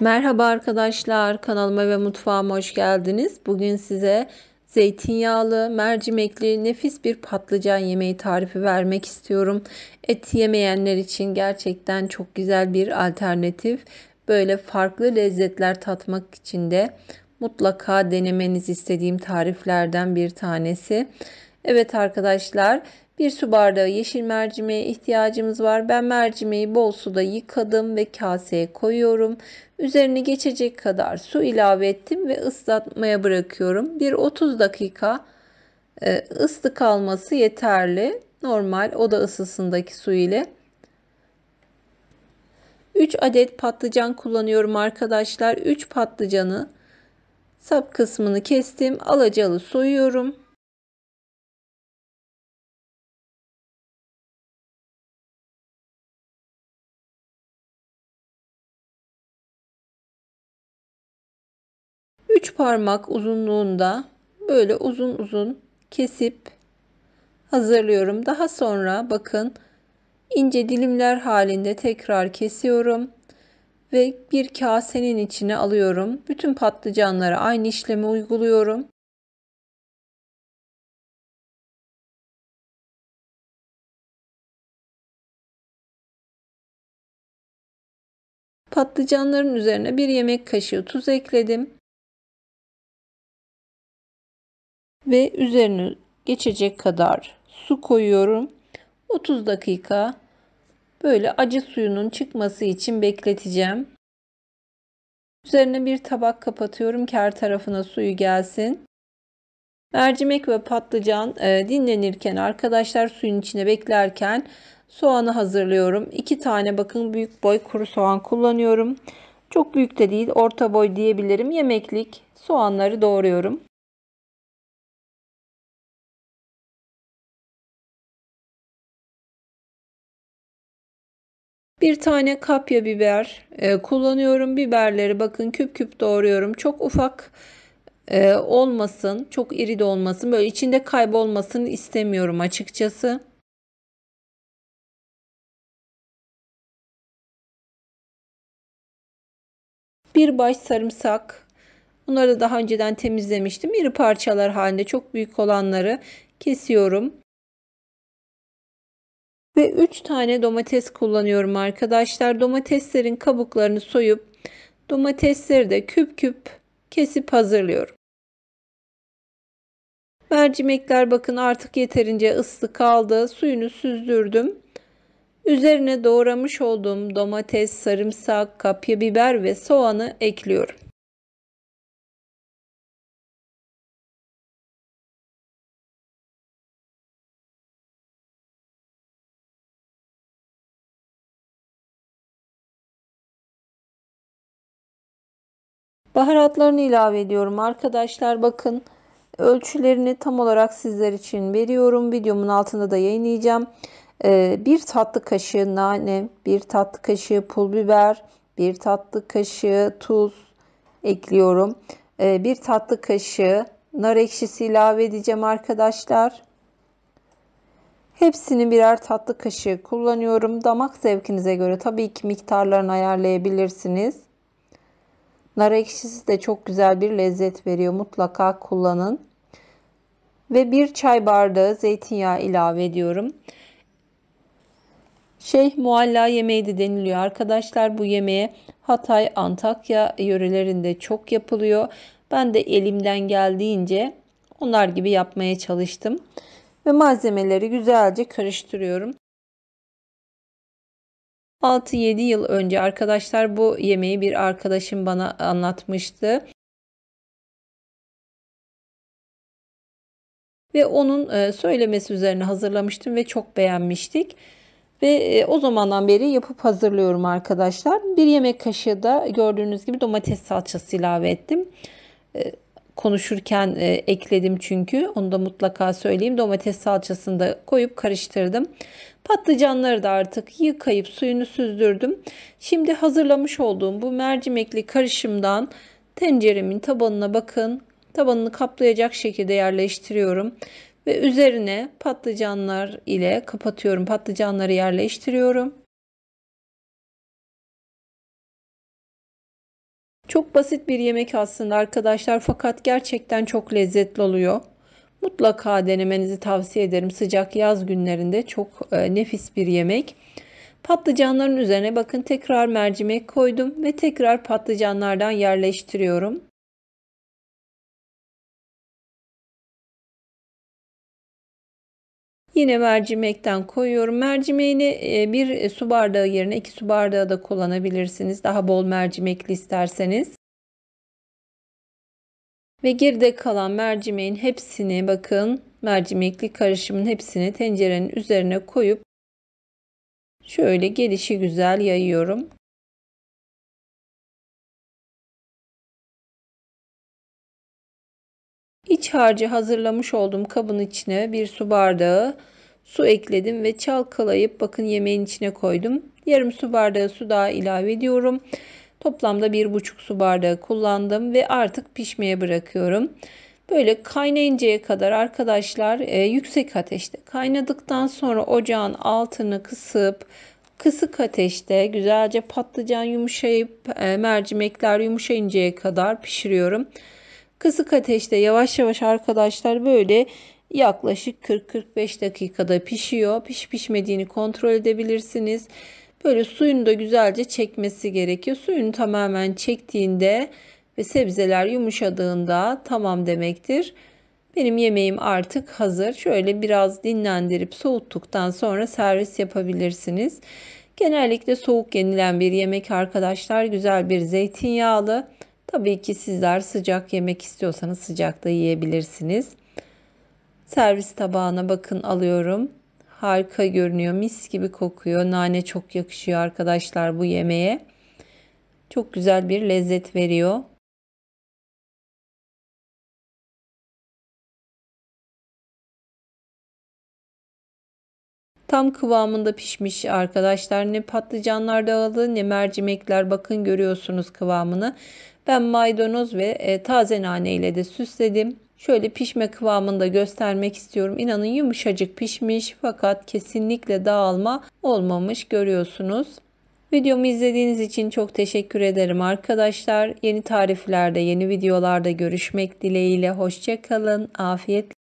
Merhaba arkadaşlar, kanalıma ve mutfağıma hoş geldiniz. Bugün size zeytinyağlı, mercimekli, nefis bir patlıcan yemeği tarifi vermek istiyorum. Et yemeyenler için gerçekten çok güzel bir alternatif. Böyle farklı lezzetler tatmak için de mutlaka denemenizi istediğim tariflerden bir tanesi. Evet arkadaşlar, bir su bardağı yeşil mercimeğe ihtiyacımız var. Ben mercimeği bol suda yıkadım ve kaseye koyuyorum. Üzerine geçecek kadar su ilave ettim ve ıslatmaya bırakıyorum. Bir 30 dakika e, ıslık alması yeterli. Normal oda ısısındaki su ile. 3 adet patlıcan kullanıyorum arkadaşlar. 3 patlıcanı sap kısmını kestim. Alacalı soyuyorum. 3 parmak uzunluğunda böyle uzun uzun kesip hazırlıyorum. Daha sonra bakın ince dilimler halinde tekrar kesiyorum ve bir kasenin içine alıyorum. Bütün patlıcanlara aynı işlemi uyguluyorum. Patlıcanların üzerine bir yemek kaşığı tuz ekledim. ve üzerine geçecek kadar su koyuyorum. 30 dakika böyle acı suyunun çıkması için bekleteceğim. Üzerine bir tabak kapatıyorum ki her tarafına suyu gelsin. Mercimek ve patlıcan e, dinlenirken arkadaşlar suyun içine beklerken soğanı hazırlıyorum. 2 tane bakın büyük boy kuru soğan kullanıyorum. Çok büyük de değil orta boy diyebilirim. Yemeklik soğanları doğruyorum. Bir tane kapya biber e, kullanıyorum. Biberleri bakın küp küp doğruyorum. Çok ufak e, olmasın. Çok iri de olmasın. Böyle içinde kaybolmasını istemiyorum açıkçası. Bir baş sarımsak. Bunları daha önceden temizlemiştim. İri parçalar halinde çok büyük olanları kesiyorum ve 3 tane domates kullanıyorum arkadaşlar. Domateslerin kabuklarını soyup domatesleri de küp küp kesip hazırlıyorum. Mercimekler bakın artık yeterince ıslı kaldı. Suyunu süzdürdüm. Üzerine doğramış olduğum domates, sarımsak, kapya biber ve soğanı ekliyorum. Baharatlarını ilave ediyorum arkadaşlar. Bakın ölçülerini tam olarak sizler için veriyorum. Videomun altında da yayınlayacağım. Ee, bir tatlı kaşığı nane, bir tatlı kaşığı pul biber, bir tatlı kaşığı tuz ekliyorum. Ee, bir tatlı kaşığı nar ekşisi ilave edeceğim arkadaşlar. Hepsini birer tatlı kaşığı kullanıyorum. Damak zevkinize göre tabii ki miktarlarını ayarlayabilirsiniz. Nar ekşisi de çok güzel bir lezzet veriyor. Mutlaka kullanın. Ve bir çay bardağı zeytinyağı ilave ediyorum. Şeyh mualla yemeği de deniliyor arkadaşlar. Bu yemeğe Hatay, Antakya yörelerinde çok yapılıyor. Ben de elimden geldiğince onlar gibi yapmaya çalıştım. Ve malzemeleri güzelce karıştırıyorum. 6-7 yıl önce arkadaşlar bu yemeği bir arkadaşım bana anlatmıştı. Ve onun e, söylemesi üzerine hazırlamıştım ve çok beğenmiştik. Ve e, o zamandan beri yapıp hazırlıyorum arkadaşlar. Bir yemek kaşığı da gördüğünüz gibi domates salçası ilave ettim. E, konuşurken e, ekledim çünkü. Onu da mutlaka söyleyeyim. Domates salçasını da koyup karıştırdım. Patlıcanları da artık yıkayıp suyunu süzdürdüm. Şimdi hazırlamış olduğum bu mercimekli karışımdan tenceremin tabanına bakın. Tabanını kaplayacak şekilde yerleştiriyorum ve üzerine patlıcanlar ile kapatıyorum. Patlıcanları yerleştiriyorum. Çok basit bir yemek aslında arkadaşlar fakat gerçekten çok lezzetli oluyor. Mutlaka denemenizi tavsiye ederim. Sıcak yaz günlerinde çok e, nefis bir yemek. Patlıcanların üzerine bakın tekrar mercimek koydum ve tekrar patlıcanlardan yerleştiriyorum. Yine mercimekten koyuyorum. Mercimeğini e, bir su bardağı yerine iki su bardağı da kullanabilirsiniz. Daha bol mercimekli isterseniz. Ve geride kalan mercimeğin hepsini bakın mercimekli karışımın hepsini tencerenin üzerine koyup şöyle gelişi güzel yayıyorum. İç harcı hazırlamış olduğum kabın içine bir su bardağı su ekledim ve çalkalayıp bakın yemeğin içine koydum. Yarım su bardağı su daha ilave ediyorum. Toplamda bir buçuk su bardağı kullandım ve artık pişmeye bırakıyorum. Böyle kaynayıncaya kadar arkadaşlar e, yüksek ateşte kaynadıktan sonra ocağın altını kısıp kısık ateşte güzelce patlıcan yumuşayıp e, mercimekler yumuşayıncaya kadar pişiriyorum. Kısık ateşte yavaş yavaş arkadaşlar böyle yaklaşık 40-45 dakikada pişiyor. Piş pişmediğini kontrol edebilirsiniz. Böyle suyunu da güzelce çekmesi gerekiyor. Suyunu tamamen çektiğinde ve sebzeler yumuşadığında tamam demektir. Benim yemeğim artık hazır. Şöyle biraz dinlendirip soğuttuktan sonra servis yapabilirsiniz. Genellikle soğuk yenilen bir yemek arkadaşlar güzel bir zeytinyağlı Tabii ki sizler sıcak yemek istiyorsanız sıcakta yiyebilirsiniz. Servis tabağına bakın alıyorum. Harika görünüyor. Mis gibi kokuyor. Nane çok yakışıyor arkadaşlar bu yemeğe. Çok güzel bir lezzet veriyor. Tam kıvamında pişmiş arkadaşlar. Ne patlıcanlar dağıldı ne mercimekler. Bakın görüyorsunuz kıvamını. Ben maydanoz ve e, taze nane ile de süsledim. Şöyle pişme kıvamında göstermek istiyorum. İnanın yumuşacık pişmiş fakat kesinlikle dağılma olmamış görüyorsunuz. Videomu izlediğiniz için çok teşekkür ederim arkadaşlar. Yeni tariflerde, yeni videolarda görüşmek dileğiyle. Hoşçakalın. Afiyet.